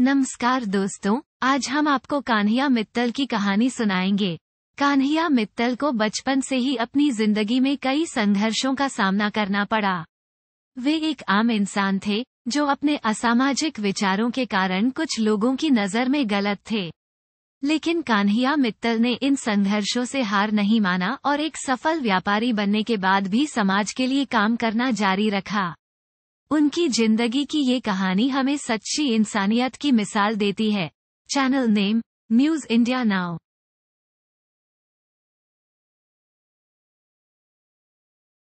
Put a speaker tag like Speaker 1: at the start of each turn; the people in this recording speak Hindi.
Speaker 1: नमस्कार दोस्तों आज हम आपको कान्हैया मित्तल की कहानी सुनाएंगे कान्हैया मित्तल को बचपन से ही अपनी जिंदगी में कई संघर्षों का सामना करना पड़ा वे एक आम इंसान थे जो अपने असामाजिक विचारों के कारण कुछ लोगों की नज़र में गलत थे लेकिन कान्हैया मित्तल ने इन संघर्षों से हार नहीं माना और एक सफल व्यापारी बनने के बाद भी समाज के लिए काम करना जारी रखा उनकी जिंदगी की ये कहानी हमें सच्ची इंसानियत की मिसाल देती है channel name news India now